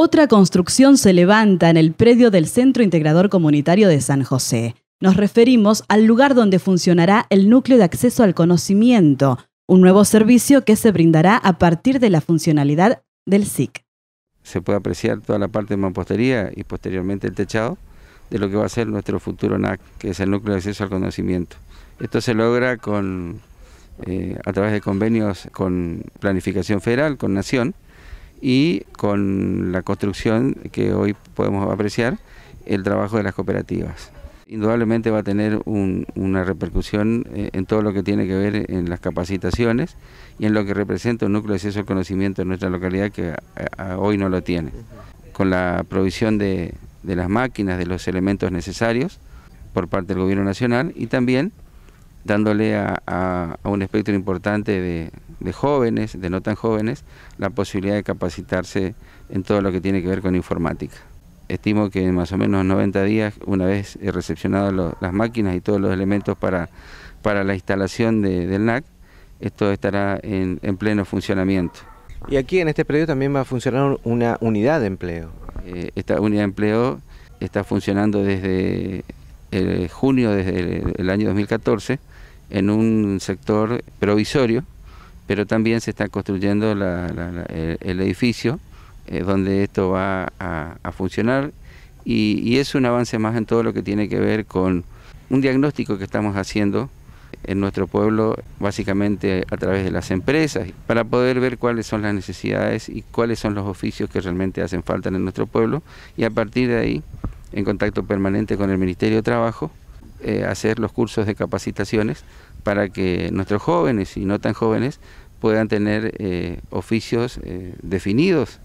Otra construcción se levanta en el predio del Centro Integrador Comunitario de San José. Nos referimos al lugar donde funcionará el núcleo de acceso al conocimiento, un nuevo servicio que se brindará a partir de la funcionalidad del SIC. Se puede apreciar toda la parte de mampostería y posteriormente el techado de lo que va a ser nuestro futuro NAC, que es el núcleo de acceso al conocimiento. Esto se logra con, eh, a través de convenios con Planificación Federal, con Nación, y con la construcción que hoy podemos apreciar, el trabajo de las cooperativas. Indudablemente va a tener una repercusión eh, en todo lo que tiene que ver en las capacitaciones y en lo que representa un núcleo de acceso al conocimiento en nuestra localidad que hoy no lo tiene. Con la provisión de, de las máquinas, de los elementos necesarios por parte del Gobierno Nacional y también dándole a un espectro importante de, de jóvenes, de no tan jóvenes, la posibilidad de capacitarse en todo lo que tiene que ver con informática. Estimo que en más o menos 90 días, una vez recepcionadas las máquinas y todos los elementos para, para la instalación del NAC, esto estará en, pleno funcionamiento. Y aquí en este periodo también va a funcionar una unidad de empleo. Eh, esta unidad de empleo está funcionando desde junio, desde el año 2014, en un sector provisorio pero también se está construyendo el, edificio eh, donde esto va a, funcionar y, y, es un avance más en todo lo que tiene que ver con un diagnóstico que estamos haciendo en nuestro pueblo, básicamente a través de las empresas, para poder ver cuáles son las necesidades y cuáles son los oficios que realmente hacen falta en nuestro pueblo y a partir de ahí, en contacto permanente con el Ministerio de Trabajo, eh, hacer los cursos de capacitaciones para que nuestros jóvenes y no tan jóvenes puedan tener eh, oficios eh, definidos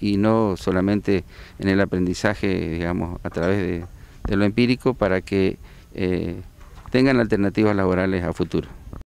y no solamente en el aprendizaje, digamos, a través de lo empírico, para que tengan alternativas laborales a futuro.